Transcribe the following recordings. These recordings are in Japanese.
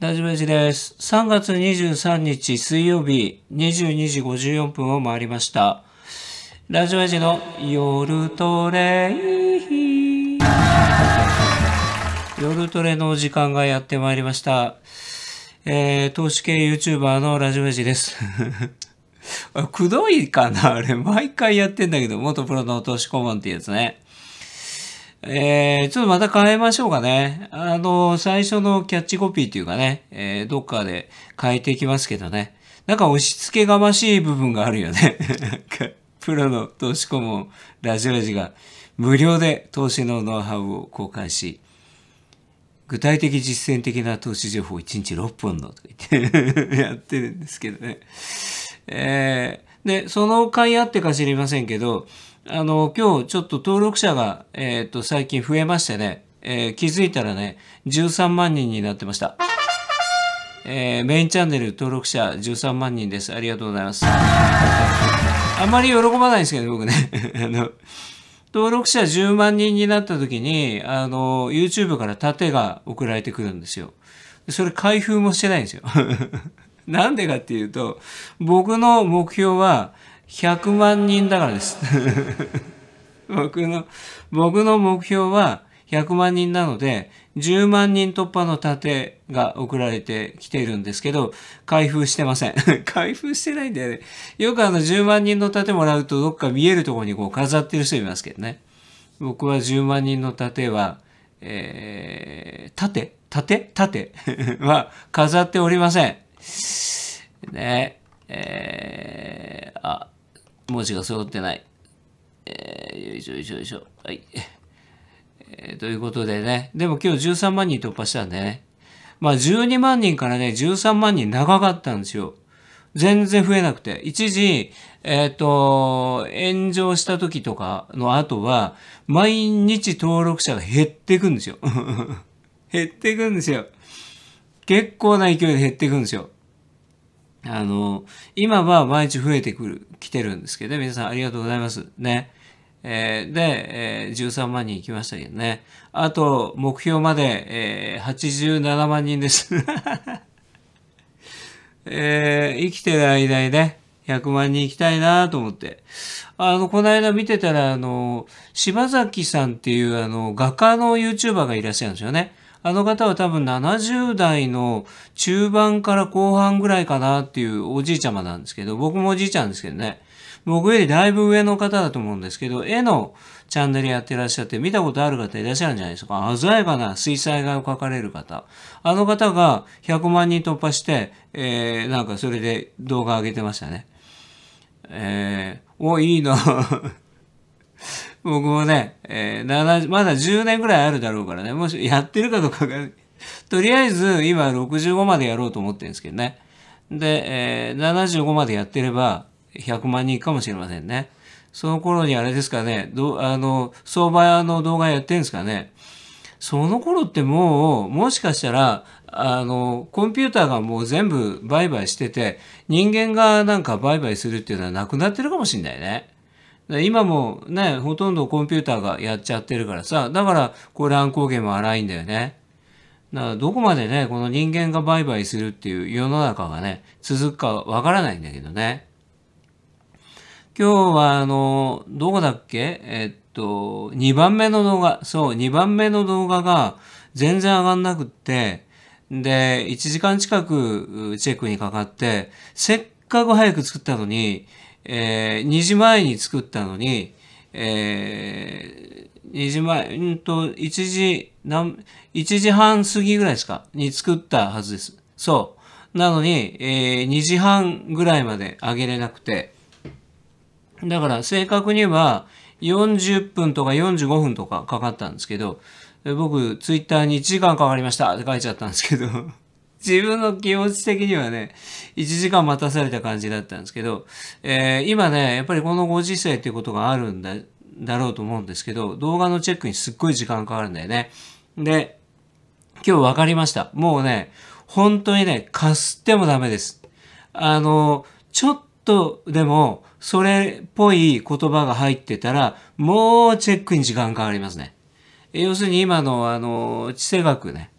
ラジベジです。3月23日水曜日22時54分を回りました。ラジベジの夜トレ夜トレの時間がやってまいりました。えー、投資系 YouTuber のラジベジです。くどいかなあれ、毎回やってんだけど、元プロの投資顧問ってやつね。えー、ちょっとまた変えましょうかね。あの、最初のキャッチコピーというかね、えー、どっかで変えていきますけどね。なんか押し付けがましい部分があるよね。プロの投資顧問、ラジオラジが無料で投資のノウハウを公開し、具体的実践的な投資情報を1日6本のとか言って やってるんですけどね。えー、で、その会あってか知りませんけど、あの、今日ちょっと登録者が、えっ、と、最近増えましてね、えー、気づいたらね、13万人になってました。えー、メインチャンネル登録者13万人です。ありがとうございます。あんまり喜ばないんですけど、僕ね。あの、登録者10万人になった時に、あの、YouTube から盾が送られてくるんですよ。それ開封もしてないんですよ。なんでかっていうと、僕の目標は、100万人だからです。僕の、僕の目標は100万人なので、10万人突破の盾が送られてきているんですけど、開封してません。開封してないんだよね。よくあの10万人の盾もらうとどっか見えるところにこう飾ってる人いますけどね。僕は10万人の盾は、えー、盾盾盾 は飾っておりません。ねえー、あ、文字が揃ってない。えー、よいしょよいしょよいしょ。はい。えー、ということでね。でも今日13万人突破したんでね。まあ12万人からね、13万人長かったんですよ。全然増えなくて。一時、えっ、ー、と、炎上した時とかの後は、毎日登録者が減っていくんですよ。減っていくんですよ。結構な勢いで減っていくんですよ。あの、今は毎日増えてくる、来てるんですけど、ね、皆さんありがとうございます。ね。えー、で、えー、13万人行きましたけどね。あと、目標まで、えー、87万人です。えー、生きてる間にね、100万人行きたいなと思って。あの、この間見てたら、あの、柴崎さんっていう、あの、画家の YouTuber がいらっしゃるんですよね。あの方は多分70代の中盤から後半ぐらいかなっていうおじいちゃまなんですけど、僕もおじいちゃんですけどね。僕よりだいぶ上の方だと思うんですけど、絵のチャンネルやってらっしゃって、見たことある方いらっしゃるんじゃないですか。鮮やかな水彩画を描かれる方。あの方が100万人突破して、えー、なんかそれで動画上げてましたね。えー、お、いいな僕もね、えー、まだ10年ぐらいあるだろうからね、もしやってるかどうかがとりあえず今65までやろうと思ってるんですけどね。で、えー、75までやってれば100万人かもしれませんね。その頃にあれですかね、どあの、相場の動画やってるんですかね。その頃ってもう、もしかしたら、あの、コンピューターがもう全部売買してて、人間がなんか売買するっていうのはなくなってるかもしんないね。今もね、ほとんどコンピューターがやっちゃってるからさ、だからこれ乱高下も荒いんだよね。だからどこまでね、この人間が売買するっていう世の中がね、続くかわからないんだけどね。今日はあの、どこだっけえっと、2番目の動画、そう、2番目の動画が全然上がんなくって、で、1時間近くチェックにかかって、せっかく早く作ったのに、えー、2時前に作ったのに、えー、2時前、うんと、1時、なん、1時半過ぎぐらいですかに作ったはずです。そう。なのに、えー、2時半ぐらいまで上げれなくて。だから正確には40分とか45分とかかかったんですけど、僕、ツイッターに1時間かかりましたって書いちゃったんですけど自分の気持ち的にはね、1時間待たされた感じだったんですけど、えー、今ね、やっぱりこのご時世っていうことがあるんだ、だろうと思うんですけど、動画のチェックにすっごい時間かかるんだよね。で、今日分かりました。もうね、本当にね、かすってもダメです。あの、ちょっとでも、それっぽい言葉が入ってたら、もうチェックに時間かかりますね。要するに今のあの、地政学ね。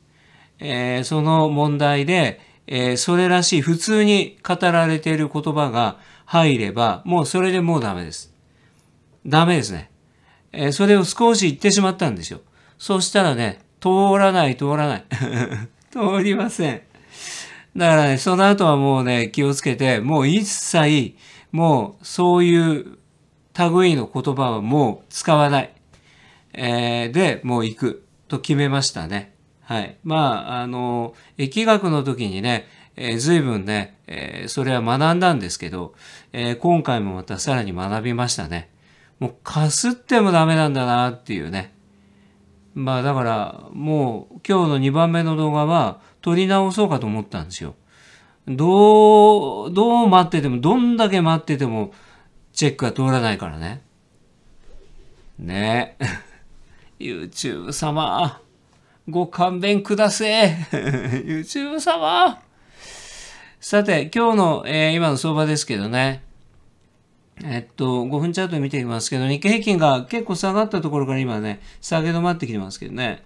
えー、その問題で、えー、それらしい普通に語られている言葉が入れば、もうそれでもうダメです。ダメですね。えー、それを少し言ってしまったんですよ。そしたらね、通らない通らない。通りません。だからね、その後はもうね、気をつけて、もう一切、もうそういう類の言葉はもう使わない。えー、で、もう行くと決めましたね。はい。まあ、あの、疫学の時にね、えー、随分ね、えー、それは学んだんですけど、えー、今回もまたさらに学びましたね。もうかすってもダメなんだなっていうね。まあだからもう今日の2番目の動画は撮り直そうかと思ったんですよ。どう、どう待ってても、どんだけ待っててもチェックが通らないからね。ね YouTube 様。ご勘弁くだせ YouTube 様。さて、今日の、えー、今の相場ですけどね。えっと、5分チャート見ていきますけど、日経平均が結構下がったところから今ね、下げ止まってきてますけどね。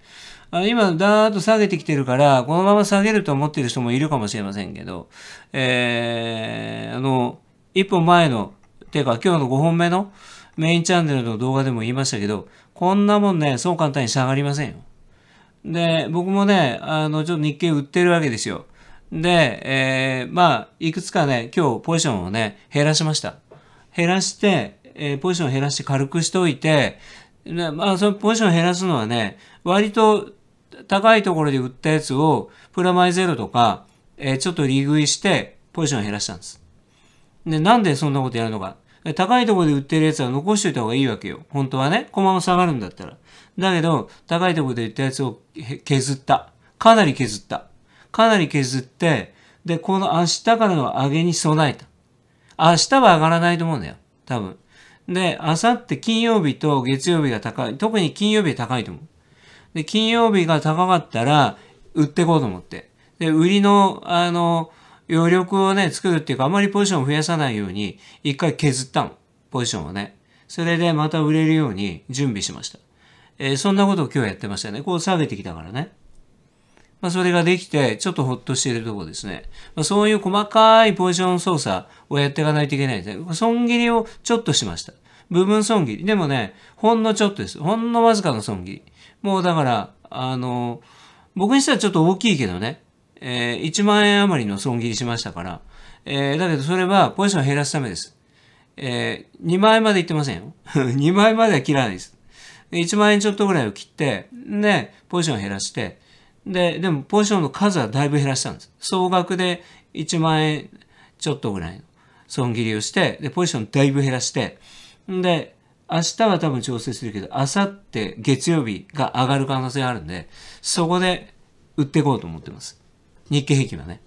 あの今、だーっと下げてきてるから、このまま下げると思ってる人もいるかもしれませんけど、えー、あの、一本前の、ていうか今日の5本目のメインチャンネルの動画でも言いましたけど、こんなもんね、そう簡単に下がりませんよ。で、僕もね、あの、ちょっと日経売ってるわけですよ。で、えー、まあ、いくつかね、今日ポジションをね、減らしました。減らして、えー、ポジションを減らして軽くしておいて、でまあ、そのポジションを減らすのはね、割と高いところで売ったやつを、プラマイゼロとか、えー、ちょっと利食いして、ポジションを減らしたんです。で、なんでそんなことやるのか。高いところで売ってるやつは残しといた方がいいわけよ。本当はね。このまま下がるんだったら。だけど、高いところで言ったやつを削った。かなり削った。かなり削って、で、この明日からの上げに備えた。明日は上がらないと思うんだよ。多分。で、明後日金曜日と月曜日が高い。特に金曜日高いと思う。で、金曜日が高かったら、売ってこうと思って。で、売りの、あの、余力をね、作るっていうか、あまりポジションを増やさないように、一回削ったの。ポジションをね。それでまた売れるように準備しました。えー、そんなことを今日やってましたね。こう下げてきたからね。まあ、それができて、ちょっとほっとしているところですね。まあ、そういう細かいポジション操作をやっていかないといけないですね。損切りをちょっとしました。部分損切り。でもね、ほんのちょっとです。ほんのわずかの損切り。もうだから、あの、僕にしてはちょっと大きいけどね、えー、1万円余りの損切りしましたから、えー、だけどそれはポジションを減らすためです。えー、2万円までいってませんよ。2 万円までは切らないです。1万円ちょっとぐらいを切って、で、ポジションを減らして、で、でもポジションの数はだいぶ減らしたんです。総額で1万円ちょっとぐらいの損切りをして、で、ポジションだいぶ減らして、で、明日は多分調整するけど、明後日月曜日が上がる可能性があるんで、そこで売っていこうと思ってます。日経平均はね。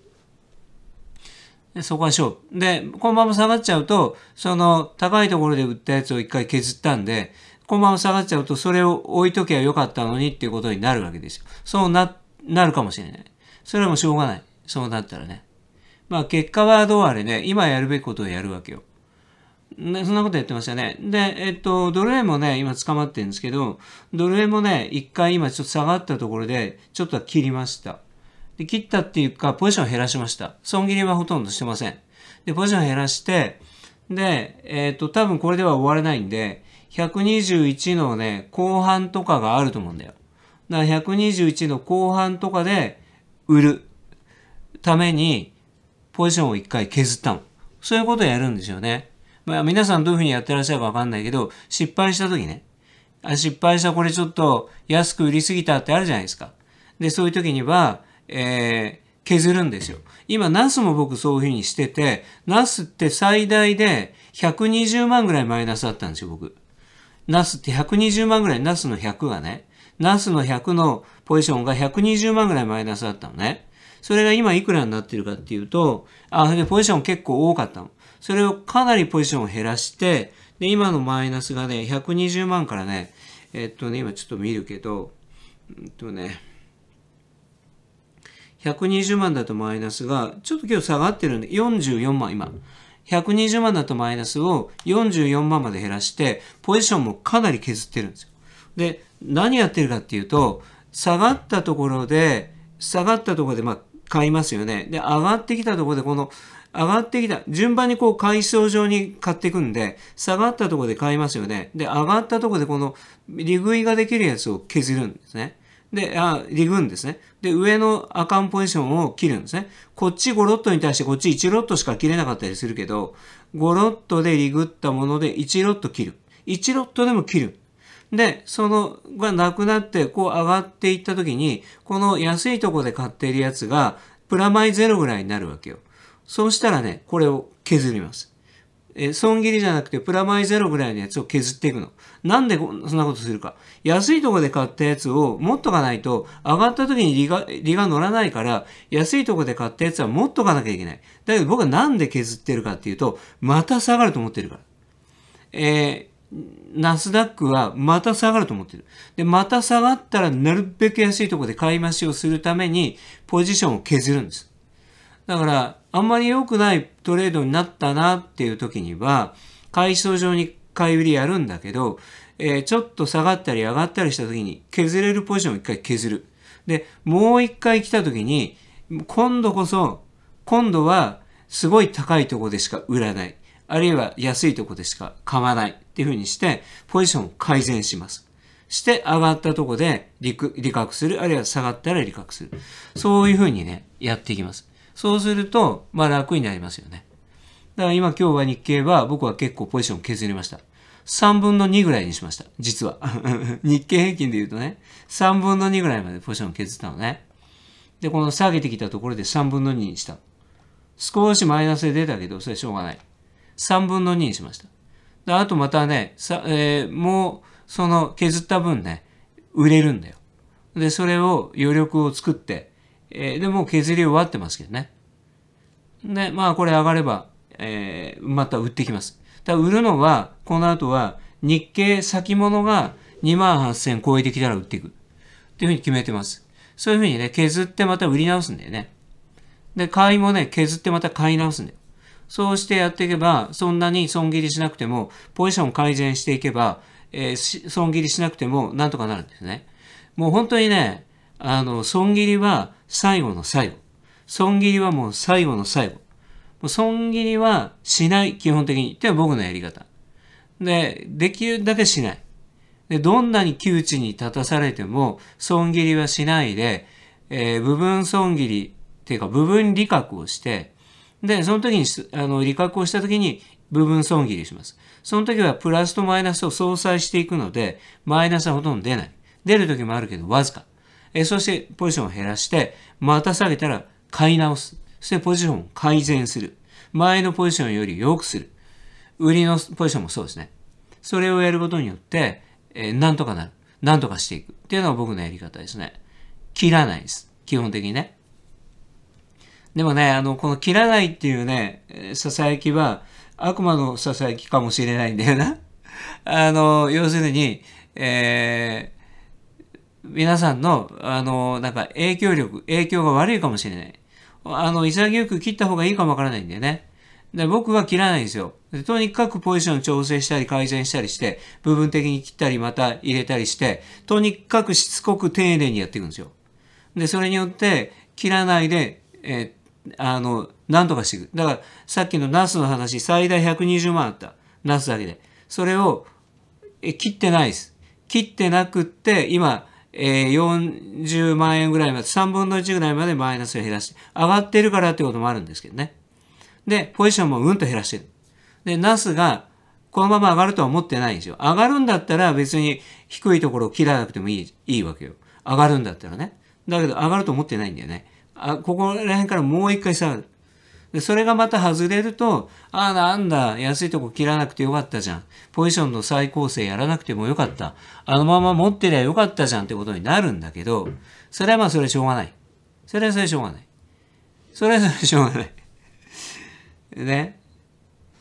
でそこは勝負。で、このまま下がっちゃうと、その高いところで売ったやつを一回削ったんで、駒を下がっちゃうと、それを置いときゃよかったのにっていうことになるわけですよ。そうな、なるかもしれない。それはもうしょうがない。そうなったらね。まあ結果はどうあれね、今やるべきことをやるわけよ。ね、そんなことやってましたね。で、えっと、ドル円もね、今捕まってるんですけど、ドル円もね、一回今ちょっと下がったところで、ちょっとは切りました。で、切ったっていうか、ポジション減らしました。損切りはほとんどしてません。で、ポジション減らして、で、えっと、多分これでは終われないんで、121のね、後半とかがあると思うんだよ。だから121の後半とかで売るためにポジションを一回削ったの。そういうことをやるんですよね。まあ皆さんどういうふうにやってらっしゃるかわかんないけど、失敗した時ね。あ、失敗したこれちょっと安く売りすぎたってあるじゃないですか。で、そういう時には、えー、削るんですよ。今、ナスも僕そういう風にしてて、ナスって最大で120万ぐらいマイナスだったんですよ、僕。ナスって120万ぐらい、ナスの100がね、ナスの100のポジションが120万ぐらいマイナスだったのね。それが今いくらになってるかっていうと、あ、で、ポジション結構多かったの。それをかなりポジションを減らして、で、今のマイナスがね、120万からね、えっとね、今ちょっと見るけど、えっとね、120万だとマイナスが、ちょっと今日下がってるんで、44万今。120万だとマイナスを44万まで減らして、ポジションもかなり削ってるんですよ。で、何やってるかっていうと、下がったところで、下がったところで、まあ、買いますよね。で、上がってきたところで、この、上がってきた、順番にこう階層上に買っていくんで、下がったところで買いますよね。で、上がったところでこの利食いができるやつを削るんですね。で、あ、リグンですね。で、上のアカンポジションを切るんですね。こっち5ロットに対してこっち1ロットしか切れなかったりするけど、5ロットでリグったもので1ロット切る。1ロットでも切る。で、そのがなくなってこう上がっていった時に、この安いとこで買っているやつがプラマイゼロぐらいになるわけよ。そうしたらね、これを削ります。えー、損切りじゃなくてプラマイゼロぐらいのやつを削っていくの。なんでそんなことするか。安いとこで買ったやつを持っとかないと、上がった時に利が利が乗らないから、安いとこで買ったやつは持っとかなきゃいけない。だけど僕はなんで削ってるかっていうと、また下がると思ってるから。えー、ナスダックはまた下がると思ってる。で、また下がったらなるべく安いとこで買い増しをするために、ポジションを削るんです。だから、あんまり良くないトレードになったなっていう時には、買い上に買い売りやるんだけど、えー、ちょっと下がったり上がったりした時に削れるポジションを一回削る。で、もう一回来た時に、今度こそ、今度はすごい高いとこでしか売らない。あるいは安いとこでしか買わないっていうふうにして、ポジションを改善します。して上がったとこで利確する、あるいは下がったら利確する。そういうふうにね、やっていきます。そうすると、まあ楽になりますよね。だから今今日は日経は僕は結構ポジション削りました。3分の2ぐらいにしました。実は。日経平均で言うとね、3分の2ぐらいまでポジション削ったのね。で、この下げてきたところで3分の2にした。少しマイナスで出たけど、それしょうがない。3分の2にしました。であとまたね、さえー、もう、その削った分ね、売れるんだよ。で、それを余力を作って、えー、で、もう削り終わってますけどね。で、まあこれ上がれば、えー、また売ってきます。ただ売るのは、この後は日経先物が2万8000超えてきたら売っていく。っていうふうに決めてます。そういうふうにね、削ってまた売り直すんだよね。で、買いもね、削ってまた買い直すんだよ。そうしてやっていけば、そんなに損切りしなくても、ポジション改善していけば、えー、損切りしなくても、なんとかなるんですね。もう本当にね、あの、損切りは最後の最後。損切りはもう最後の最後。もう損切りはしない、基本的に。っては僕のやり方。で、できるだけしない。で、どんなに窮地に立たされても、損切りはしないで、えー、部分損切り、っていうか部分利確をして、で、その時に、あの、利確をした時に部分損切りします。その時はプラスとマイナスを相殺していくので、マイナスはほとんど出ない。出る時もあるけど、わずか。えそしてポジションを減らして、また下げたら買い直す。そしてポジションを改善する。前のポジションより良くする。売りのポジションもそうですね。それをやることによって、えー、なんとかなる。なんとかしていく。っていうのが僕のやり方ですね。切らないです。基本的にね。でもね、あの、この切らないっていうね、囁きは悪魔の囁きかもしれないんだよな。あの、要するに、えー、皆さんの、あの、なんか影響力、影響が悪いかもしれない。あの、潔く切った方がいいかもわからないんだよね。で僕は切らないんですよで。とにかくポジション調整したり改善したりして、部分的に切ったりまた入れたりして、とにかくしつこく丁寧にやっていくんですよ。で、それによって切らないで、えあの、なんとかしていく。だから、さっきのナスの話、最大120万あった。ナスだけで。それを、え切ってないです。切ってなくって、今、えー、40万円ぐらいまで、3分の1ぐらいまでマイナスを減らして、上がってるからってこともあるんですけどね。で、ポジションもうんと減らしてる。で、ナスが、このまま上がるとは思ってないんですよ。上がるんだったら別に低いところを切らなくてもいい、いいわけよ。上がるんだったらね。だけど上がると思ってないんだよね。あ、ここら辺からもう一回下がる。でそれがまた外れると、ああなんだ、安いとこ切らなくてよかったじゃん。ポジションの再構成やらなくてもよかった。あのまま持ってりゃよかったじゃんってことになるんだけど、それはまあそれしょうがない。それはそれしょうがない。それはそれしょうがない。ね。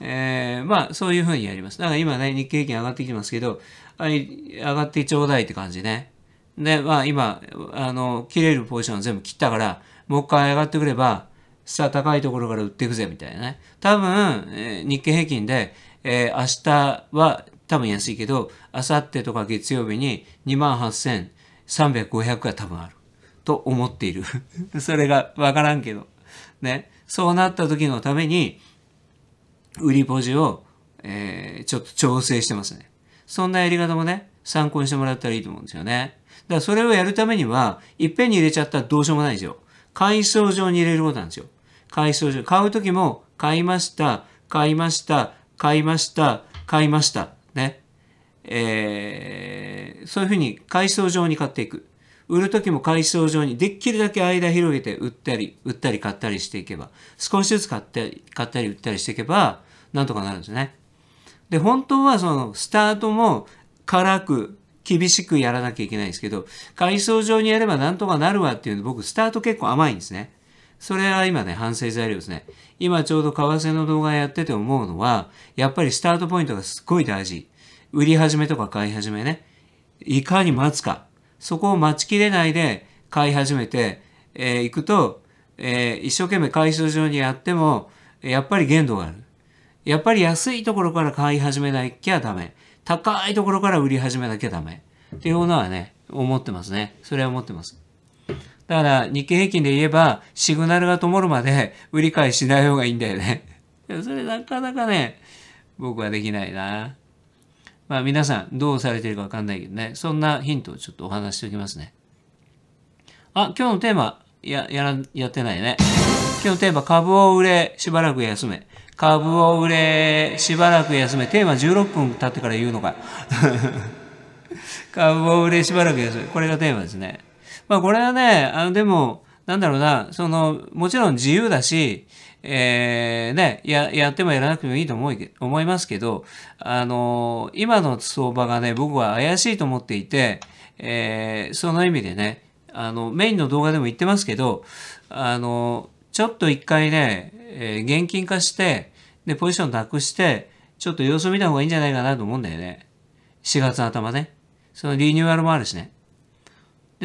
えー、まあそういうふうにやります。だから今ね、日経平均上がってきてますけど、あ上がってちょうだいって感じね。で、まあ今、あの、切れるポジション全部切ったから、もう一回上がってくれば、さあ高いところから売っていくぜみたいなね。多分、え日経平均で、えー、明日は多分安いけど、明後日とか月曜日に28,300、500が多分ある。と思っている。それがわからんけど。ね。そうなった時のために、売りポジを、えー、ちょっと調整してますね。そんなやり方もね、参考にしてもらったらいいと思うんですよね。だからそれをやるためには、いっぺんに入れちゃったらどうしようもないですよ。階層上に入れることなんですよ。買い少女。買う時も、買いました、買いました、買いました、買いました。ね。えー、そういうふうに階層状に買っていく。売る時も階層状にできるだけ間広げて売ったり、売ったり買ったりしていけば、少しずつ買ったり、買ったり売ったりしていけば、なんとかなるんですね。で、本当はそのスタートも辛く、厳しくやらなきゃいけないんですけど、階層上にやればなんとかなるわっていうの僕、スタート結構甘いんですね。それは今ね、反省材料ですね。今ちょうど為替の動画やってて思うのは、やっぱりスタートポイントがすっごい大事。売り始めとか買い始めね。いかに待つか。そこを待ちきれないで買い始めて、えー、行くと、えー、一生懸命回収上にやっても、やっぱり限度がある。やっぱり安いところから買い始めなきゃダメ。高いところから売り始めなきゃダメ。っていうのはね、思ってますね。それは思ってます。だから日経平均で言えばシグナルが灯るまで売り買いしない方がいいんだよね。それなかなかね、僕はできないな。まあ皆さんどうされてるかわかんないけどね、そんなヒントをちょっとお話しておきますね。あ、今日のテーマ、や、やら、やってないね。今日のテーマ、株を売れ、しばらく休め。株を売れ、しばらく休め。テーマ16分経ってから言うのか。株を売れ、しばらく休め。これがテーマですね。まあこれはね、あのでも、なんだろうな、その、もちろん自由だし、えー、ね、や、やってもやらなくてもいいと思い、思いますけど、あの今の相場がね、僕は怪しいと思っていて、えー、その意味でね、あの、メインの動画でも言ってますけど、あのちょっと一回ね、えー、現金化して、で、ポジションなくして、ちょっと様子を見た方がいいんじゃないかなと思うんだよね。4月頭ね。そのリニューアルもあるしね。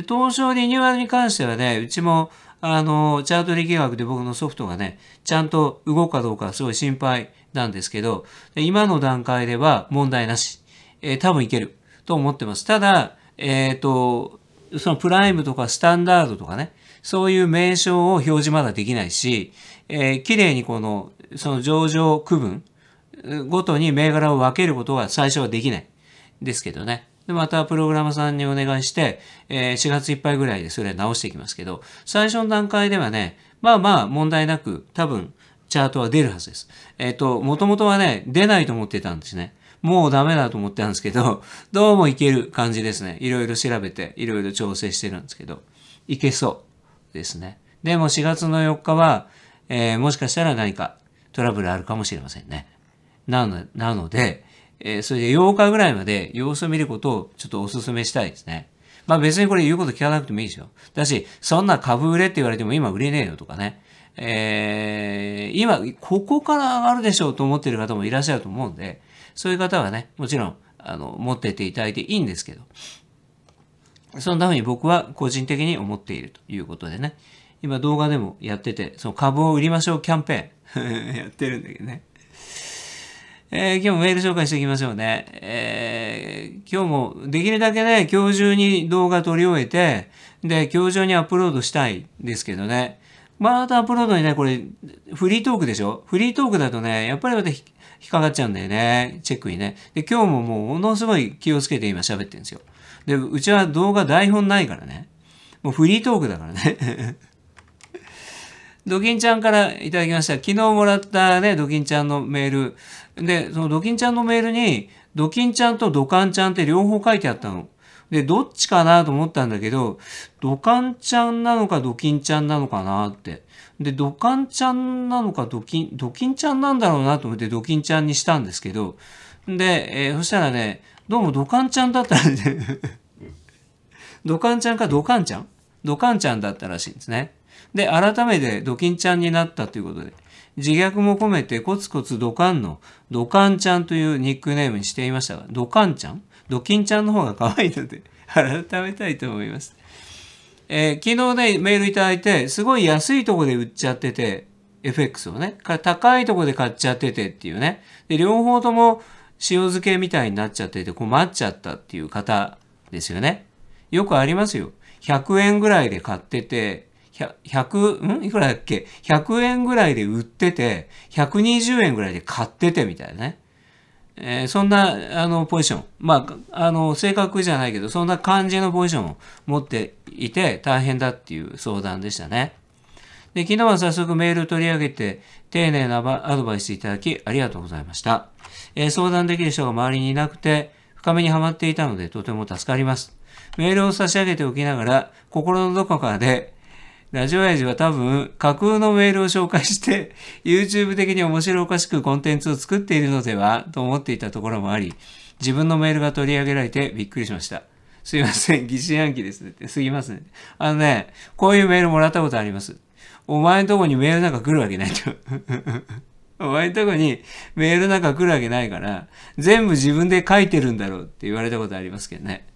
で、東証リニューアルに関してはね、うちも、あの、チャート力学で僕のソフトがね、ちゃんと動くかどうかすごい心配なんですけど、今の段階では問題なし。えー、多分いけると思ってます。ただ、えっ、ー、と、そのプライムとかスタンダードとかね、そういう名称を表示まだできないし、えー、綺麗にこの、その上場区分ごとに銘柄を分けることは最初はできない。ですけどね。で、またプログラムさんにお願いして、えー、4月いっぱいぐらいでそれ直していきますけど、最初の段階ではね、まあまあ問題なく多分チャートは出るはずです。えっ、ー、と、もともとはね、出ないと思ってたんですね。もうダメだと思ってたんですけど、どうもいける感じですね。いろいろ調べて、いろいろ調整してるんですけど、いけそうですね。でも4月の4日は、えー、もしかしたら何かトラブルあるかもしれませんね。なのなので、えー、それで8日ぐらいまで様子を見ることをちょっとお勧めしたいですね。まあ別にこれ言うこと聞かなくてもいいですよ。だし、そんな株売れって言われても今売れねえよとかね。えー、今、ここから上がるでしょうと思ってる方もいらっしゃると思うんで、そういう方はね、もちろん、あの、持ってていただいていいんですけど、そんな風に僕は個人的に思っているということでね、今動画でもやってて、その株を売りましょうキャンペーン やってるんだけどね。えー、今日もメール紹介していきましょうね。えー、今日もできるだけね、今日中に動画撮り終えて、で、今日中にアップロードしたいですけどね。またアップロードにね、これ、フリートークでしょフリートークだとね、やっぱりまた引っかかっちゃうんだよね。チェックにね。で、今日ももうものすごい気をつけて今喋ってるんですよ。で、うちは動画台本ないからね。もうフリートークだからね。ドキンちゃんからいただきました。昨日もらったね、ドキンちゃんのメール。で、そのドキンちゃんのメールに、ドキンちゃんとドカンちゃんって両方書いてあったの。で、どっちかなと思ったんだけど、ドカンちゃんなのかドキンちゃんなのかなって。で、ドカンちゃんなのかドキン、ドキンちゃんなんだろうなと思ってドキンちゃんにしたんですけど、で、えー、そしたらね、どうもドカンちゃんだったんでドカンちゃんかドカンちゃんドカンちゃんだったらしいんですね。で、改めてドキンちゃんになったということで、自虐も込めてコツコツドカンのドカンちゃんというニックネームにしていましたが、ドカンちゃんドキンちゃんの方が可愛いので、改めたいと思います。えー、昨日ね、メールいただいて、すごい安いとこで売っちゃってて、FX をね、高いとこで買っちゃっててっていうね。で、両方とも塩漬けみたいになっちゃってて困っちゃったっていう方ですよね。よくありますよ。100円ぐらいで買ってて、100、んいくらだっけ ?100 円ぐらいで売ってて、120円ぐらいで買っててみたいなね。えー、そんな、あの、ポジション。まあ、あの、正確じゃないけど、そんな感じのポジションを持っていて大変だっていう相談でしたね。で、昨日は早速メール取り上げて、丁寧なアドバイスいただき、ありがとうございました。えー、相談できる人が周りにいなくて、深めにはまっていたので、とても助かります。メールを差し上げておきながら、心のどこかで、ラジオイジは多分架空のメールを紹介して YouTube 的に面白おかしくコンテンツを作っているのではと思っていたところもあり自分のメールが取り上げられてびっくりしました。すいません、疑心暗鬼ですね。すぎますね。あのね、こういうメールもらったことあります。お前んとこにメールなんか来るわけないと。お前んとこにメールなんか来るわけないから、全部自分で書いてるんだろうって言われたことありますけどね。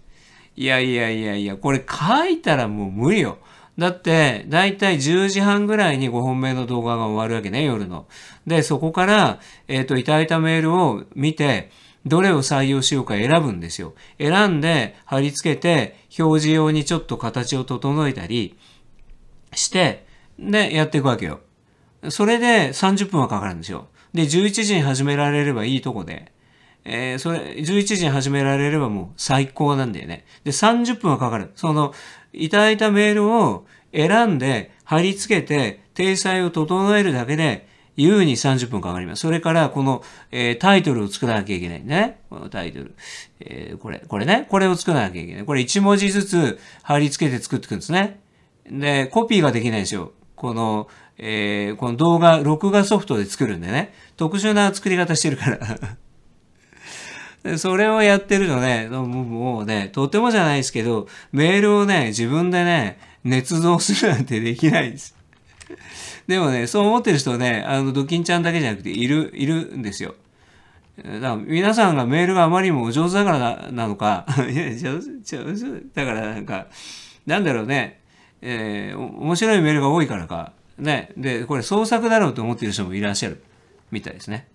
いやいやいやいや、これ書いたらもう無理よ。だって、だいたい10時半ぐらいに5本目の動画が終わるわけね、夜の。で、そこから、えっ、ー、と、いただいたメールを見て、どれを採用しようか選ぶんですよ。選んで貼り付けて表示用にちょっと形を整えたりしてでやっていくわけよ。それで30分はかかるんですよ。で11時に始められればいいとこで。えー、それ、11時に始められればもう最高なんだよね。で、30分はかかる。その、いただいたメールを選んで、貼り付けて、体裁を整えるだけで、優に30分かかります。それから、この、えー、タイトルを作らなきゃいけないね。このタイトル。えー、これ、これね。これを作らなきゃいけない。これ1文字ずつ貼り付けて作っていくんですね。で、コピーができないんですよ。この、えー、この動画、録画ソフトで作るんでね。特殊な作り方してるからそれをやってるのね、もうね、とてもじゃないですけど、メールをね、自分でね、捏造するなんてできないです。でもね、そう思ってる人ね、あの、ドキンちゃんだけじゃなくて、いる、いるんですよ。だから皆さんがメールがあまりにもお上手だからなのか、いや、上手、上手、だからなんか、なんだろうね、えー、面白いメールが多いからか、ね、で、これ創作だろうと思っている人もいらっしゃるみたいですね。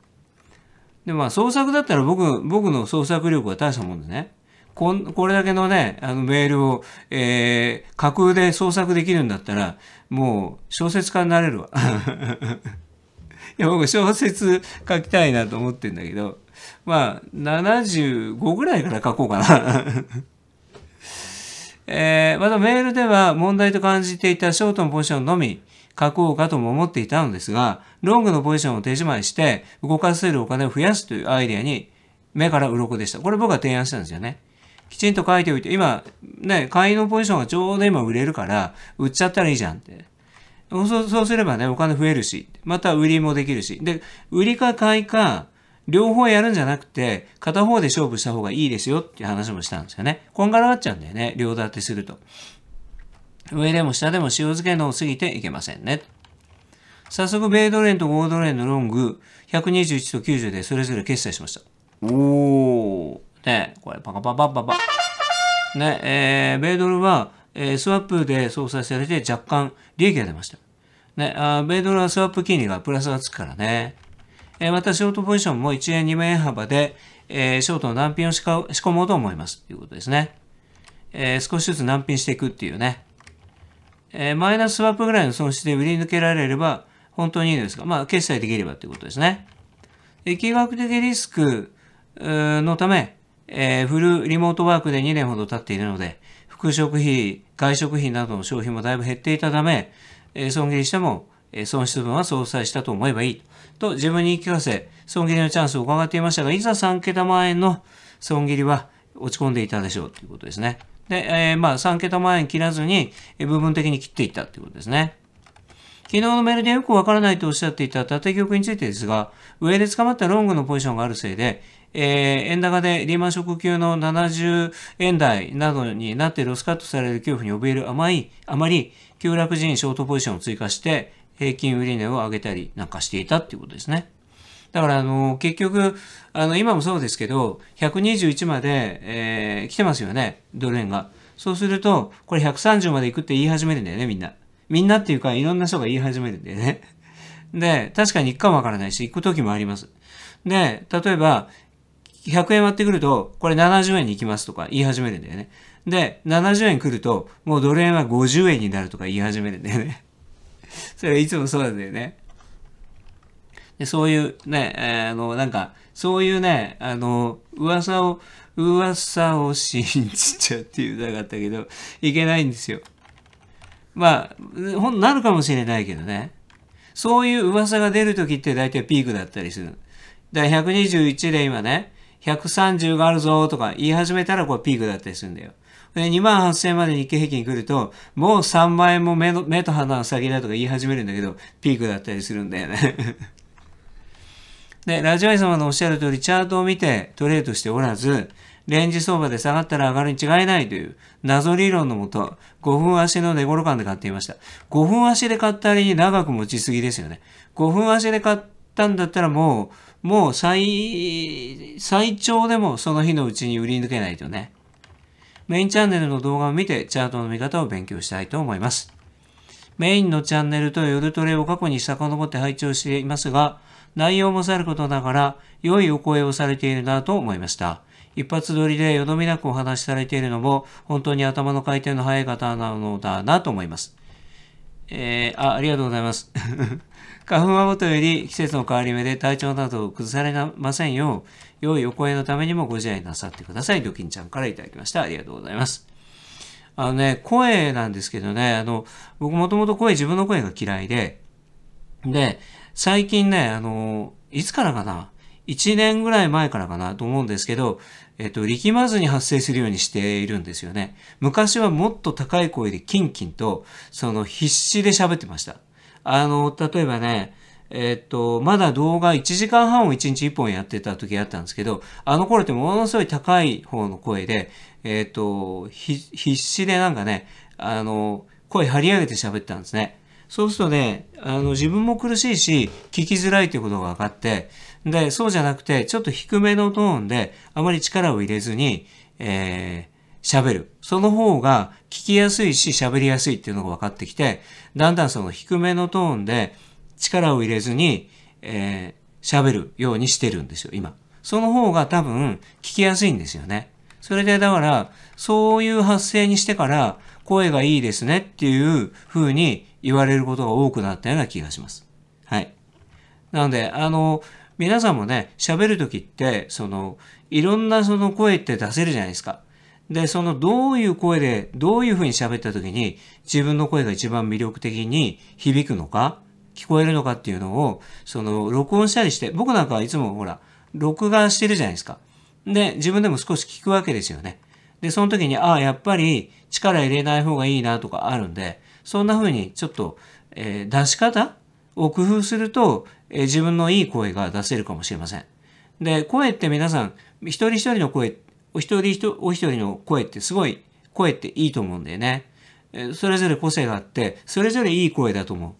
でまあ創作だったら僕僕の創作力は大したもんでねこんこれだけのねあのメールを、えー、架空で創作できるんだったらもう小説家になれるわ。いや僕小説書きたいなと思ってんだけどまあ75ぐらいから書こうかな。えー、またメールでは問題と感じていたショートのポジションのみ書こうかとも思っていたのですが、ロングのポジションを手締まいして、動かせるお金を増やすというアイデアに、目から鱗でした。これ僕は提案したんですよね。きちんと書いておいて、今、ね、買いのポジションがちょうど今売れるから、売っちゃったらいいじゃんって。そうそうすればね、お金増えるし、また売りもできるし。で、売りか買いか、両方やるんじゃなくて、片方で勝負した方がいいですよっていう話もしたんですよね。こんがらがっちゃうんだよね、両立てすると。上でも下でも塩漬けの過ぎていけませんね。早速、米ドレンとゴードレンのロング、121と90でそれぞれ決済しました。おー。ねこれ、パカパパパパ。ねえー、米ドルは、えー、スワップで相殺されて若干利益が出ました。ね、あ米ドルはスワップ金利がプラスがつくからね。えー、また、ショートポジションも1円2円幅で、えー、ショートの難品を仕込もうと思います。ということですね。えー、少しずつ難品していくっていうね。えー、マイナススワップぐらいの損失で売り抜けられれば、本当にいいですかまあ、決済できればということですね。疫学的リスクのため、えー、フルリモートワークで2年ほど経っているので、副食費、外食費などの消費もだいぶ減っていたため、えー、損切りしても、えー、損失分は相殺したと思えばいいと自分に言い聞かせ、損切りのチャンスを伺っていましたが、いざ3桁万円の損切りは落ち込んでいたでしょうということですね。で、えー、まあ3桁前に切らずに、え部分的に切っていったっていうことですね。昨日のメールでよくわからないとおっしゃっていた縦玉についてですが、上で捕まったロングのポジションがあるせいで、えー、円高でリーマンショック級の70円台などになってロスカットされる恐怖に怯える甘い、あまり急落時にショートポジションを追加して、平均売値を上げたりなんかしていたっていうことですね。だからあの結局あの今もそうですけど121まで、えー、来てますよねドル円が。そうするとこれ130まで行くって言い始めるんだよねみんな。みんなっていうかいろんな人が言い始めるんだよね。で確かに行くかもわからないし行く時もあります。で例えば100円割ってくると、これ70円に行きますとか言い始めるんだよね。で、70円来ると、もうドル円は50円になるとか言い始めるんだよね。それはいつもそうなんだよね。そういうね、あの、なんか、そういうね、あの、噂を、噂を信じちゃって言う歌かったけど、いけないんですよ。まあ、ほんなるかもしれないけどね。そういう噂が出るときって大体ピークだったりする。だから121で今ね、130があるぞとか言い始めたらこうピークだったりするんだよ。で、2万8000まで日経平均来ると、もう3万円も目の目と鼻の先だとか言い始めるんだけど、ピークだったりするんだよねで、ラジオイ様のおっしゃる通り、チャートを見てトレードしておらず、レンジ相場で下がったら上がるに違いないという謎理論のもと、5分足の寝頃感で買っていました。5分足で買ったりに長く持ちすぎですよね。5分足で買ったんだったらもう、もう最、最長でもその日のうちに売り抜けないとね。メインチャンネルの動画を見てチャートの見方を勉強したいと思います。メインのチャンネルと夜トレを過去に遡って拝聴していますが、内容もさることながら、良いお声をされているなと思いました。一発撮りでよどみなくお話しされているのも、本当に頭の回転の速い方なのだなと思います。えー、あ、ありがとうございます。花粉はもとより季節の変わり目で体調などを崩されませんよう、良いお声のためにもご自愛なさってください。ドキンちゃんからいただきました。ありがとうございます。あのね、声なんですけどね、あの、僕もともと声、自分の声が嫌いで、で、最近ね、あの、いつからかな ?1 年ぐらい前からかなと思うんですけど、えっと、力まずに発生するようにしているんですよね。昔はもっと高い声でキンキンと、その必死で喋ってました。あの、例えばね、えっと、まだ動画1時間半を1日1本やってた時あったんですけど、あの頃ってものすごい高い方の声で、えっと、必死でなんかね、あの、声張り上げて喋ったんですね。そうするとね、あの自分も苦しいし、聞きづらいということが分かって、で、そうじゃなくて、ちょっと低めのトーンで、あまり力を入れずに、えー、喋る。その方が聞きやすいし、喋りやすいっていうのが分かってきて、だんだんその低めのトーンで力を入れずに、えー、喋るようにしてるんですよ、今。その方が多分聞きやすいんですよね。それでだから、そういう発声にしてから、声がいいですねっていう風に言われることが多くなったような気がします。はい。なので、あの、皆さんもね、喋るときって、その、いろんなその声って出せるじゃないですか。で、そのどういう声で、どういうふうに喋った時に自分の声が一番魅力的に響くのか、聞こえるのかっていうのを、その録音したりして、僕なんかはいつもほら、録画してるじゃないですか。で、自分でも少し聞くわけですよね。で、その時に、ああ、やっぱり力入れない方がいいなとかあるんで、そんな風にちょっと、えー、出し方を工夫すると、えー、自分のいい声が出せるかもしれません。で、声って皆さん、一人一人の声、お一人一お一人の声ってすごい、声っていいと思うんだよね。それぞれ個性があって、それぞれいい声だと思う。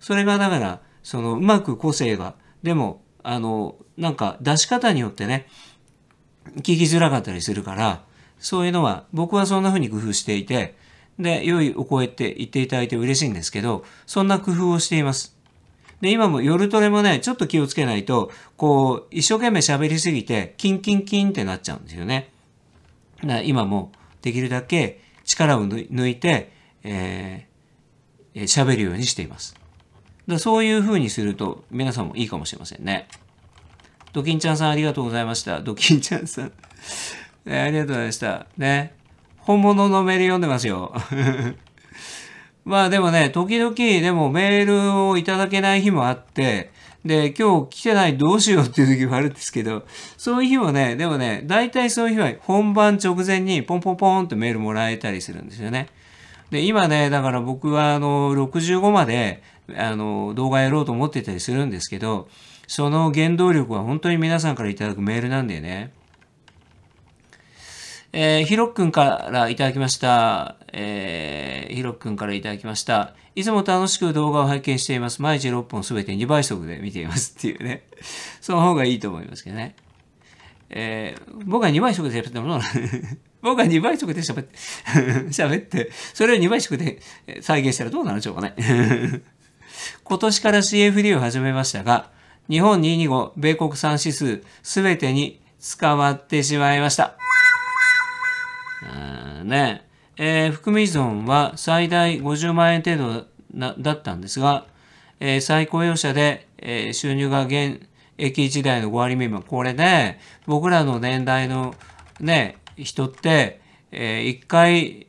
それがだから、そのうまく個性が、でも、あの、なんか出し方によってね、聞きづらかったりするから、そういうのは、僕はそんな風に工夫していて、で、良いお声って言っていただいて嬉しいんですけど、そんな工夫をしています。で、今も夜トレもね、ちょっと気をつけないと、こう、一生懸命喋りすぎて、キンキンキンってなっちゃうんですよね。だから今も、できるだけ力を抜いて、えー、喋るようにしています。だそういう風にすると、皆さんもいいかもしれませんね。ドキンちゃんさんありがとうございました。ドキンちゃんさん。ね、ありがとうございました。ね。本物のメール読んでますよ。まあでもね、時々でもメールをいただけない日もあって、で、今日来てないどうしようっていう時もあるんですけど、そういう日もね、でもね、大体そういう日は本番直前にポンポンポンってメールもらえたりするんですよね。で、今ね、だから僕はあの、65まで、あの、動画やろうと思ってたりするんですけど、その原動力は本当に皆さんからいただくメールなんだよね。えー、ひろくんからいただきました。えー、ひろくんからいただきました。いつも楽しく動画を拝見しています。毎日6本すべて2倍速で見ていますっていうね。その方がいいと思いますけどね。えー、僕は2倍速で喋ってもう 僕は2倍速で喋って、喋って、それを2倍速で再現したらどうなるんでしょうかね。今年から CFD を始めましたが、日本225、米国3指数、すべてに使わってしまいました。ね、えー、含み依存は最大50万円程度なだったんですが、えー、再雇用者で、えー、収入が現役時代の5割未満。これね、僕らの年代のね、人って、えー、一回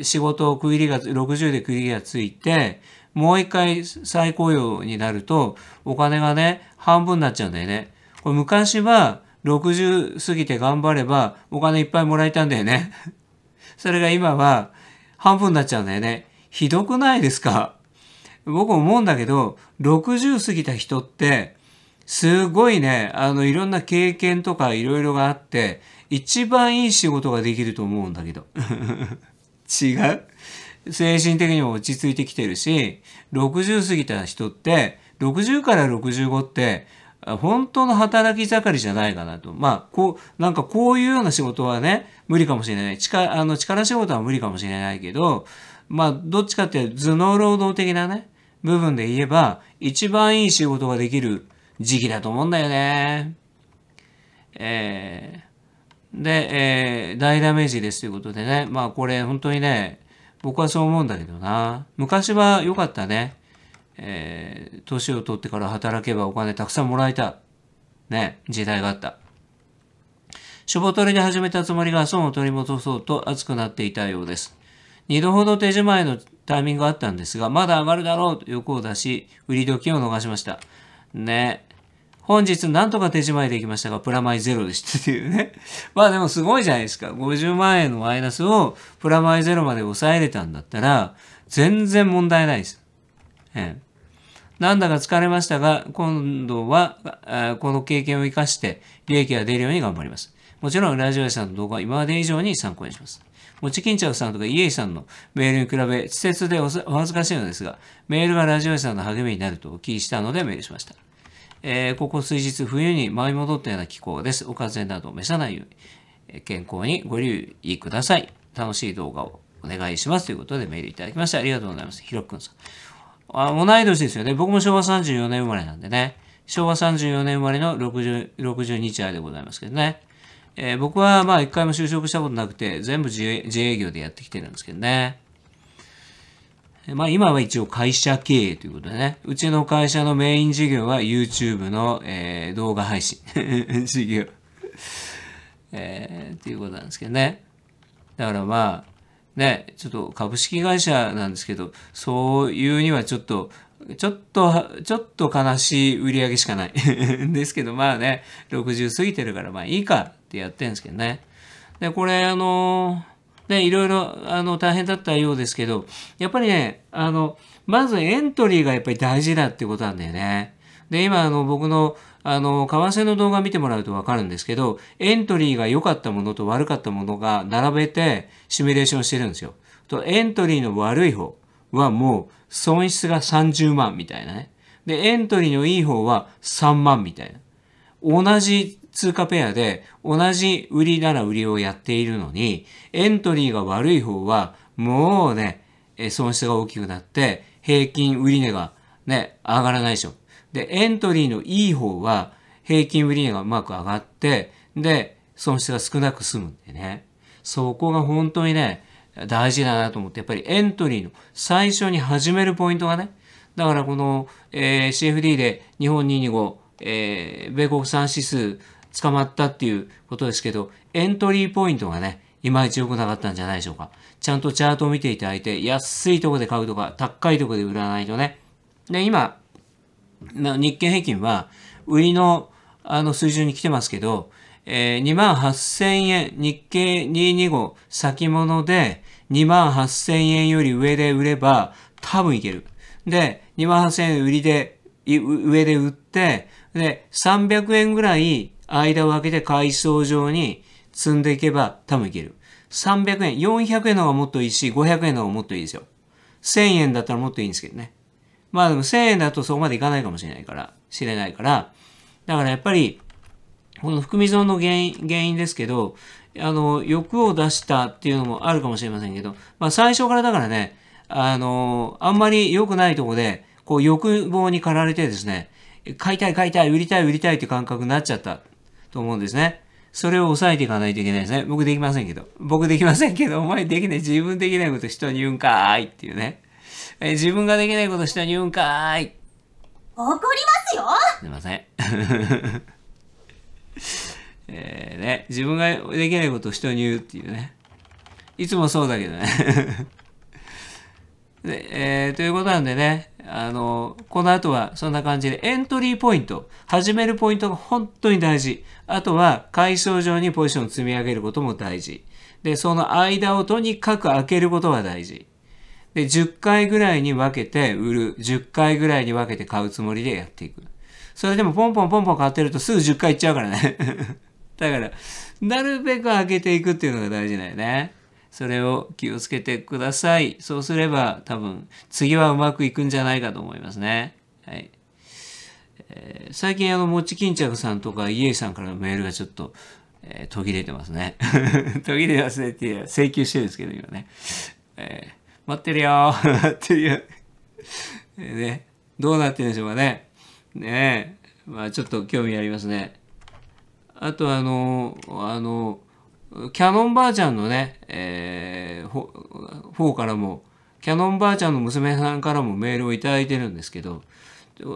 仕事を区切りが、60で区切りがついて、もう一回再雇用になると、お金がね、半分になっちゃうんだよね。これ昔は、60過ぎて頑張ればお金いっぱいもらえたんだよね。それが今は半分になっちゃうんだよね。ひどくないですか僕思うんだけど、60過ぎた人って、すごいね、あの、いろんな経験とかいろいろがあって、一番いい仕事ができると思うんだけど。違う精神的にも落ち着いてきてるし、60過ぎた人って、60から65って本当の働き盛りじゃないかなと。まあ、こう、なんかこういうような仕事はね、無理かもしれない。力、あの、力仕事は無理かもしれないけど、まあ、どっちかって頭脳労働的なね、部分で言えば、一番いい仕事ができる時期だと思うんだよね。えー、で、えー、大ダメージですということでね、まあこれ本当にね、僕はそう思うんだけどな。昔は良かったね。えー、年を取ってから働けばお金たくさんもらえた。ね、時代があった。しょぼ取りで始めたつもりが損を取り戻そうと熱くなっていたようです。二度ほど手仕いのタイミングがあったんですが、まだ上がるだろうと欲を出し、売り時を逃しました。ね。本日なんとか手仕いできましたが、プラマイゼロでしたっていうね。まあでもすごいじゃないですか。50万円のマイナスをプラマイゼロまで抑えれたんだったら、全然問題ないです。ええなんだか疲れましたが、今度は、この経験を生かして、利益が出るように頑張ります。もちろん、ラジオ屋さんの動画は今まで以上に参考にします。もちきんちゃくさんとかイエイさんのメールに比べ、稚拙でお恥ずかしいのですが、メールがラジオ屋さんの励みになるとお聞きしたのでメールしました。えー、ここ数日、冬に舞い戻ったような気候です。お風邪などを召さないように、健康にご留意ください。楽しい動画をお願いしますということでメールいただきました。ありがとうございます。ひろくんさん。あ、同い年ですよね。僕も昭和34年生まれなんでね。昭和34年生まれの60 2日愛でございますけどね。えー、僕はまあ一回も就職したことなくて、全部自営業でやってきてるんですけどね。まあ今は一応会社経営ということでね。うちの会社のメイン事業は YouTube の、えー、動画配信 事業えー、っていうことなんですけどね。だからまあ、ね、ちょっと株式会社なんですけど、そういうにはちょっと、ちょっと、ちょっと悲しい売り上げしかない ですけど、まあね、60過ぎてるから、まあいいかってやってるんですけどね。で、これ、あの、ね、いろいろ、あの、大変だったようですけど、やっぱりね、あの、まずエントリーがやっぱり大事だってことなんだよね。で、今、あの、僕のあの、為替の動画見てもらうとわかるんですけど、エントリーが良かったものと悪かったものが並べてシミュレーションしてるんですよ。と、エントリーの悪い方はもう損失が30万みたいなね。で、エントリーのいい方は3万みたいな。同じ通貨ペアで同じ売りなら売りをやっているのに、エントリーが悪い方はもうね、損失が大きくなって、平均売り値がね、上がらないでしょ。で、エントリーのいい方は平均売りがうまく上がって、で、損失が少なく済むんでね。そこが本当にね、大事だなと思って、やっぱりエントリーの最初に始めるポイントがね、だからこの、えー、CFD で日本225、えー、米国産指数捕まったっていうことですけど、エントリーポイントがね、いまいち良くなかったんじゃないでしょうか。ちゃんとチャートを見ていただいて、安いとこで買うとか、高いとこで売らないとね。で、今、日経平均は売りのあの水準に来てますけど、えー、2万8000円、日経225先物で2万8000円より上で売れば多分いける。で、2万8000円売りで、上で売って、で、300円ぐらい間を空けて階層上に積んでいけば多分いける。300円、400円の方がもっといいし、500円の方がもっといいですよ。1000円だったらもっといいんですけどね。まあでも1000円だとそこまでいかないかもしれないから、知れないから、だからやっぱり、この含み損の原因原因ですけど、あの、欲を出したっていうのもあるかもしれませんけど、まあ最初からだからね、あの、あんまり良くないとこで、こう欲望に駆られてですね、買いたい買いたい、売りたい売りたいって感覚になっちゃったと思うんですね。それを抑えていかないといけないですね。僕できませんけど。僕できませんけど、お前できない。自分できないこと人に言うんかーいっていうね。え自分ができないこと人に言うんかーい。怒りますよすいません。えね、自分ができないことを人に言うっていうね。いつもそうだけどね。でえー、ということなんでね、あの、この後はそんな感じでエントリーポイント、始めるポイントが本当に大事。あとは階層上にポジションを積み上げることも大事。で、その間をとにかく開けることが大事。で、10回ぐらいに分けて売る。10回ぐらいに分けて買うつもりでやっていく。それでもポンポンポンポン買ってるとすぐ10回いっちゃうからね だから、なるべく開けていくっていうのが大事だよね。それを気をつけてください。そうすれば多分次はうまくいくんじゃないかと思いますね。はい。えー、最近あの、もち巾着さんとか家さんからのメールがちょっと、えー、途切れてますね。途切れ忘ますねって請求してるんですけど今ね。えー待ってるよ ってるよね、どうなってるんでしょうかね。ねえ。まあちょっと興味ありますね。あとあの、あの、キャノンばあちゃんのね、えー、方からも、キャノンばあちゃんの娘さんからもメールをいただいてるんですけど、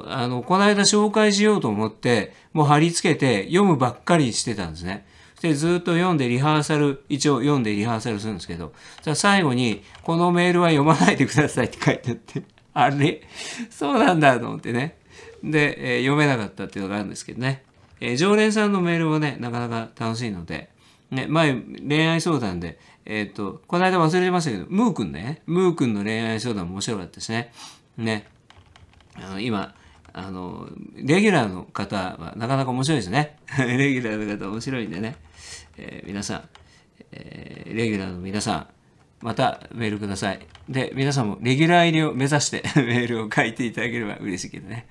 あの、この間紹介しようと思って、もう貼り付けて読むばっかりしてたんですね。で、ずっと読んでリハーサル、一応読んでリハーサルするんですけど、最後に、このメールは読まないでくださいって書いてあって、あれそうなんだと思ってね。で、えー、読めなかったっていうのがあるんですけどね。えー、常連さんのメールはね、なかなか楽しいので、ね、前、恋愛相談で、えっ、ー、と、この間忘れてましたけど、ムー君ね、ムー君の恋愛相談も面白かったですね。ね。あの今、あの、レギュラーの方はなかなか面白いですね。レギュラーの方面白いんでね。えー、皆さん、えー、レギュラーの皆さん、またメールください。で、皆さんもレギュラー入りを目指して メールを書いていただければ嬉しいけどね。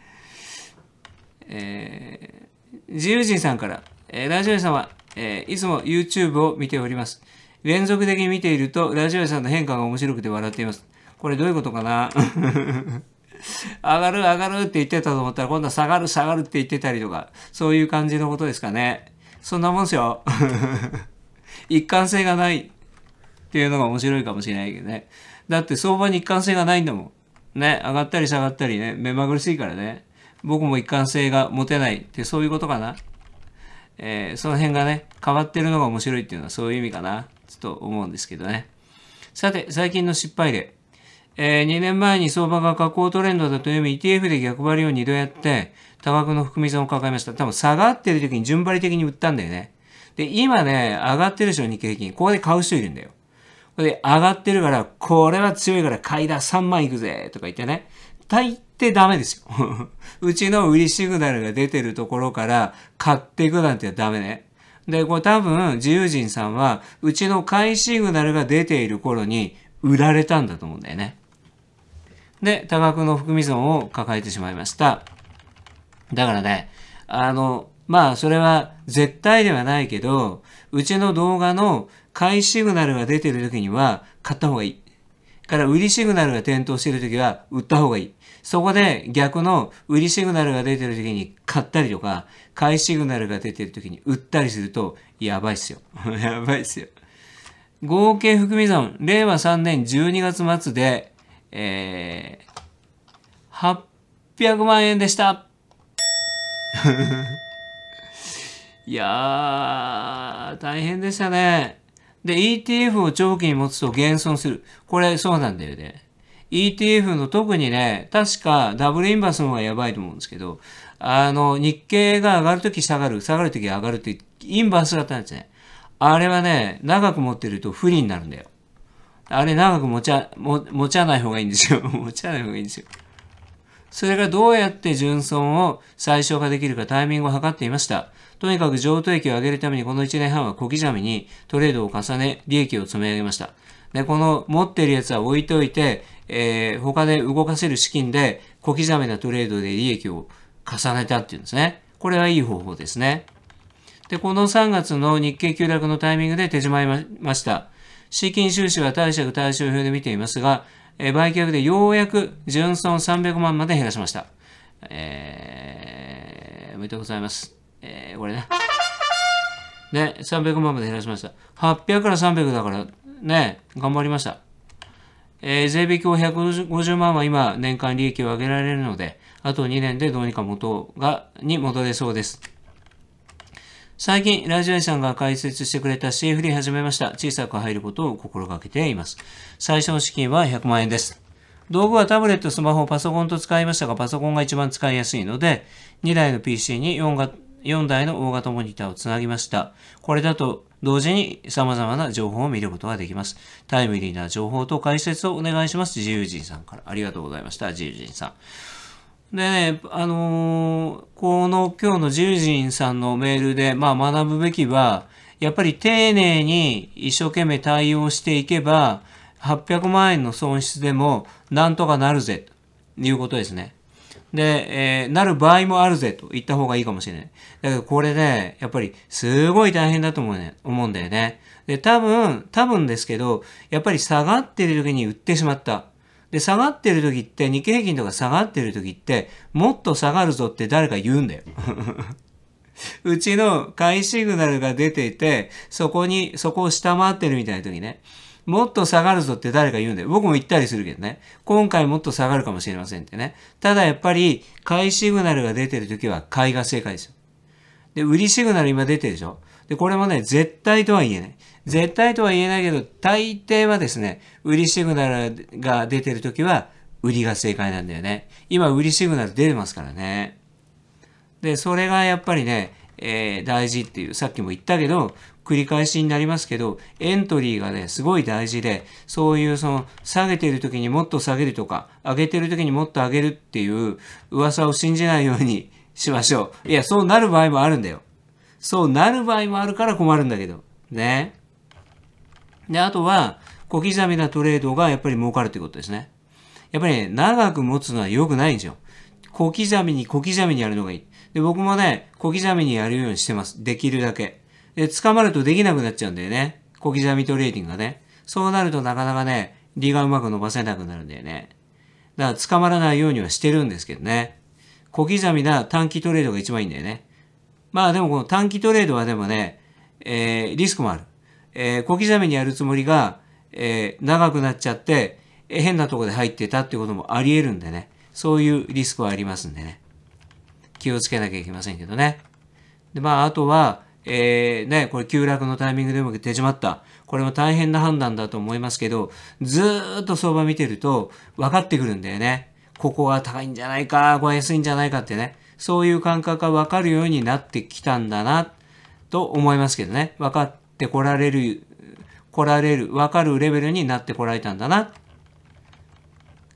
えー、自由人さんから、えー、ラジオ屋さんは、えー、いつも YouTube を見ております。連続的に見ていると、ラジオ屋さんの変化が面白くて笑っています。これどういうことかな 上がる上がるって言ってたと思ったら、今度は下がる下がるって言ってたりとか、そういう感じのことですかね。そんなもんすよ。一貫性がないっていうのが面白いかもしれないけどね。だって相場に一貫性がないんだもん。ね、上がったり下がったりね、目まぐるしいからね。僕も一貫性が持てないってそういうことかな。えー、その辺がね、変わってるのが面白いっていうのはそういう意味かな、ちょっと思うんですけどね。さて、最近の失敗例。えー、2年前に相場が下降トレンドだという意味、ETF で逆張りを2度やって、多額の含み損を抱えました。多分下がってる時に順張り的に売ったんだよね。で、今ね、上がってるでしょ、日経平均。ここで買う人いるんだよ。これで上がってるから、これは強いから買いだ、3万いくぜ、とか言ってね。大抵ダメですよ。うちの売りシグナルが出てるところから買っていくなんてダメね。で、これ多分、自由人さんは、うちの買いシグナルが出ている頃に売られたんだと思うんだよね。で、多額の含み損を抱えてしまいました。だからね、あの、まあそれは絶対ではないけど、うちの動画の買いシグナルが出てる時には買った方がいい。から売りシグナルが点灯してる時は売った方がいい。そこで逆の売りシグナルが出てる時に買ったりとか、買いシグナルが出てる時に売ったりするとやばいっすよ。やばいっすよ。合計含み損、令和3年12月末で、えー、800万円でした。いやー、大変でしたね。で、ETF を長期に持つと減損する。これ、そうなんだよね。ETF の特にね、確かダブルインバースの方がやばいと思うんですけど、あの、日経が上がるとき下がる、下がるとき上がるってインバースだったんですね。あれはね、長く持ってると不利になるんだよ。あれ長く持ちゃ、持ちゃない方がいいんですよ。持ちゃない方がいいんですよ。それがどうやって純損を最小化できるかタイミングを測っていました。とにかく譲渡益を上げるためにこの1年半は小刻みにトレードを重ね、利益を積み上げました。で、この持ってるやつは置いといて、えー、他で動かせる資金で小刻みなトレードで利益を重ねたっていうんですね。これはいい方法ですね。で、この3月の日経急落のタイミングで手締まいました。資金収支は貸借対照表で見ていますが、えー、売却でようやく純損300万まで減らしました。えー、おめでとうございます。えー、これね。ね、300万まで減らしました。800から300だから、ね、頑張りました。えー、税引きを150万は今、年間利益を上げられるので、あと2年でどうにか元が、に戻れそうです。最近、ラジアイさんが解説してくれた c f ー始めました。小さく入ることを心がけています。最初の資金は100万円です。道具はタブレット、スマホ、パソコンと使いましたが、パソコンが一番使いやすいので、2台の PC に 4, 4台の大型モニターをつなぎました。これだと同時に様々な情報を見ることができます。タイムリーな情報と解説をお願いします。自由人さんから。ありがとうございました。自由人さん。でね、あのー、この今日のジ人ンさんのメールで、まあ学ぶべきは、やっぱり丁寧に一生懸命対応していけば、800万円の損失でもなんとかなるぜ、ということですね。で、えー、なる場合もあるぜと言った方がいいかもしれない。だけどこれね、やっぱりすごい大変だと思う,、ね、思うんだよね。で、多分、多分ですけど、やっぱり下がってる時に売ってしまった。で、下がってる時って、日経平均とか下がってる時って、もっと下がるぞって誰か言うんだよ。うちの買いシグナルが出ていて、そこに、そこを下回ってるみたいな時ね。もっと下がるぞって誰か言うんだよ。僕も言ったりするけどね。今回もっと下がるかもしれませんってね。ただやっぱり、買いシグナルが出てる時は買いが正解ですよ。で、売りシグナル今出てるでしょで、これもね、絶対とは言えない。絶対とは言えないけど、大抵はですね、売りシグナルが出てる時は、売りが正解なんだよね。今、売りシグナル出てますからね。で、それがやっぱりね、えー、大事っていう、さっきも言ったけど、繰り返しになりますけど、エントリーがね、すごい大事で、そういうその、下げてる時にもっと下げるとか、上げてる時にもっと上げるっていう噂を信じないように しましょう。いや、そうなる場合もあるんだよ。そうなる場合もあるから困るんだけど。ね。で、あとは、小刻みなトレードがやっぱり儲かるということですね。やっぱり、ね、長く持つのは良くないんですよ。小刻みに小刻みにやるのがいい。で、僕もね、小刻みにやるようにしてます。できるだけ。で、捕まるとできなくなっちゃうんだよね。小刻みトレーディングがね。そうなるとなかなかね、利がうまく伸ばせなくなるんだよね。だから捕まらないようにはしてるんですけどね。小刻みな短期トレードが一番いいんだよね。まあでもこの短期トレードはでもね、えー、リスクもある。えー、小刻みにやるつもりが、えー、長くなっちゃって、えー、変なとこで入ってたっていうこともあり得るんでね。そういうリスクはありますんでね。気をつけなきゃいけませんけどね。で、まあ、あとは、えー、ね、これ急落のタイミングでもまく手まった。これも大変な判断だと思いますけど、ずーっと相場見てると分かってくるんだよね。ここは高いんじゃないか、ここは安いんじゃないかってね。そういう感覚が分かるようになってきたんだな、と思いますけどね。分かっってこられる、来られる、わかるレベルになってこられたんだな。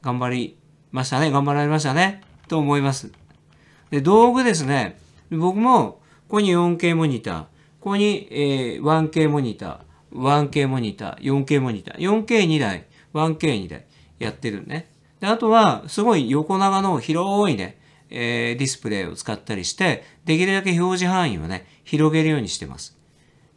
頑張りましたね。頑張られましたね。と思います。で、道具ですね。僕も、ここに 4K モニター、ここに、えー、1K モニター、1K モニター、4K モニター、4K2 台、1K2 台やってるね。で、あとは、すごい横長の広いね、えー、ディスプレイを使ったりして、できるだけ表示範囲をね、広げるようにしてます。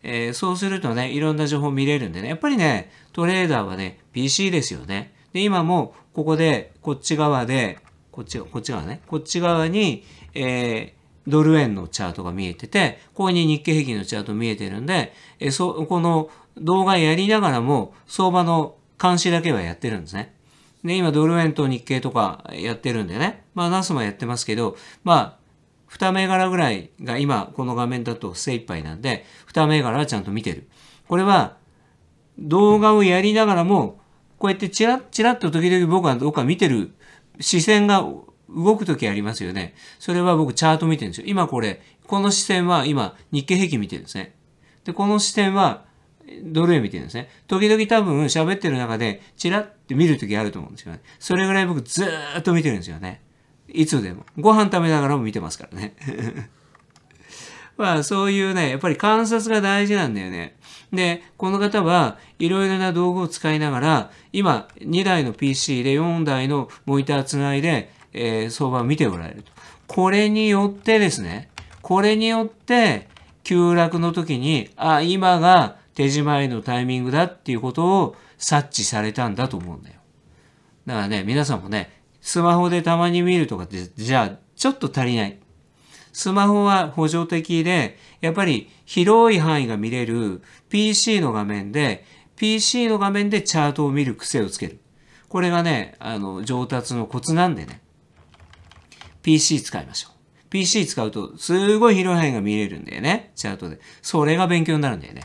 えー、そうするとね、いろんな情報見れるんでね、やっぱりね、トレーダーはね、PC ですよね。で、今もここで、こっち側で、こっち、こっち側ね、こっち側に、えー、ドル円のチャートが見えてて、ここに日経平均のチャート見えてるんで、えそ、この動画やりながらも相場の監視だけはやってるんですね。で、今ドル円と日経とかやってるんでね、まあナスもやってますけど、まあ2銘柄ぐらいが今この画面だと精一杯なんで2銘柄はちゃんと見てる。これは動画をやりながらもこうやってチラッチラッと時々僕はどっか見てる視線が動く時ありますよね。それは僕チャート見てるんですよ。今これ、この視線は今日経平均見てるんですね。で、この視線はドル円見てるんですね。時々多分喋ってる中でチラッて見る時あると思うんですよね。それぐらい僕ずーっと見てるんですよね。いつでも。ご飯食べながらも見てますからね。まあそういうね、やっぱり観察が大事なんだよね。で、この方はいろいろな道具を使いながら、今2台の PC で4台のモニターつないで、えー、相場を見ておられると。これによってですね、これによって急落の時に、あ、今が手締まりのタイミングだっていうことを察知されたんだと思うんだよ。だからね、皆さんもね、スマホでたまに見るとかって、じゃあ、ちょっと足りない。スマホは補助的で、やっぱり広い範囲が見れる PC の画面で、PC の画面でチャートを見る癖をつける。これがね、あの、上達のコツなんでね。PC 使いましょう。PC 使うと、すごい広い範囲が見れるんだよね。チャートで。それが勉強になるんだよね。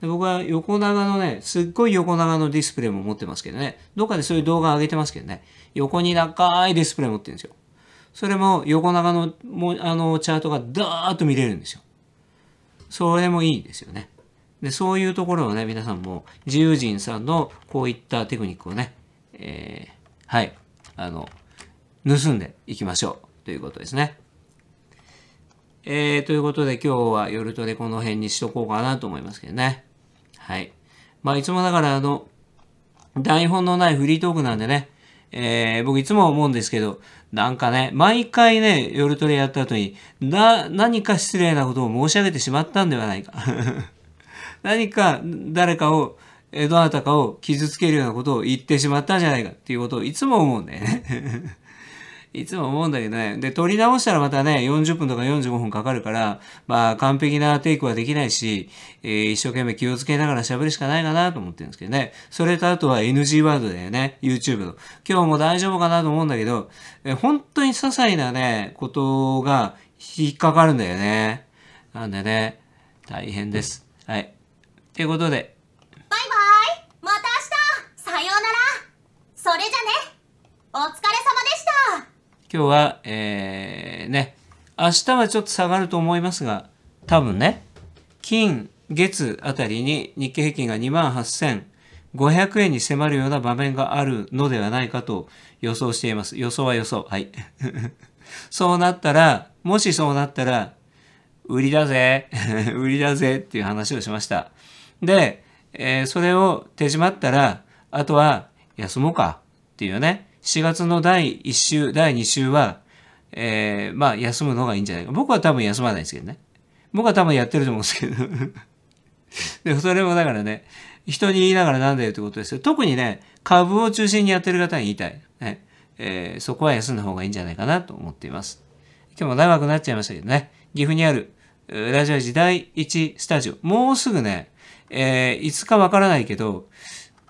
で僕は横長のね、すっごい横長のディスプレイも持ってますけどね。どっかでそういう動画上げてますけどね。横に長いディスプレイ持ってるんですよ。それも横長のもあのチャートがダーッと見れるんですよ。それもいいですよね。で、そういうところをね、皆さんも自由人さんのこういったテクニックをね、えー、はい、あの、盗んでいきましょうということですね。えー、ということで今日は夜トレこの辺にしとこうかなと思いますけどね。はい。まあいつもだからあの、台本のないフリートークなんでね、えー、僕いつも思うんですけど、なんかね、毎回ね、夜トレやった後に、な、何か失礼なことを申し上げてしまったんではないか。何か誰かを、どなたかを傷つけるようなことを言ってしまったんじゃないかっていうことをいつも思うんだよねいつも思うんだけどね。で、撮り直したらまたね、40分とか45分かかるから、まあ、完璧なテイクはできないし、えー、一生懸命気をつけながら喋るしかないかなと思ってるんですけどね。それとあとは NG ワードだよね。YouTube の。今日も大丈夫かなと思うんだけど、えー、本当に些細なね、ことが引っかかるんだよね。なんでね、大変です。はい。ということで。バイバイまた明日さようならそれじゃねお疲れ様でした今日は、えー、ね、明日はちょっと下がると思いますが、多分ね、金、月あたりに日経平均が28,500円に迫るような場面があるのではないかと予想しています。予想は予想。はい。そうなったら、もしそうなったら、売りだぜ 売りだぜっていう話をしました。で、えー、それを手締まったら、あとは休もうかっていうね。4月の第1週、第2週は、えー、まあ、休むのがいいんじゃないか。僕は多分休まないですけどね。僕は多分やってると思うんですけど。で、それもだからね、人に言いながらなんだよってことですよ。特にね、株を中心にやってる方に言いたい。ねえー、そこは休んだ方がいいんじゃないかなと思っています。今日も長くなっちゃいましたけどね、岐阜にある、ラジオ時代1スタジオ、もうすぐね、えー、いつかわからないけど、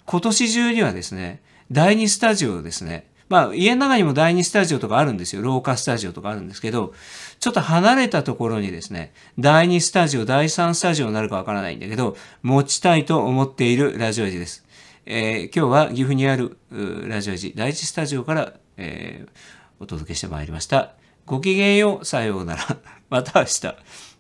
今年中にはですね、第2スタジオですね。まあ、家の中にも第2スタジオとかあるんですよ。廊下スタジオとかあるんですけど、ちょっと離れたところにですね、第2スタジオ、第3スタジオになるかわからないんだけど、持ちたいと思っているラジオ時です。えー、今日は岐阜にあるラジオ時第1スタジオから、えー、お届けしてまいりました。ごきげんよう、さようなら。また明日。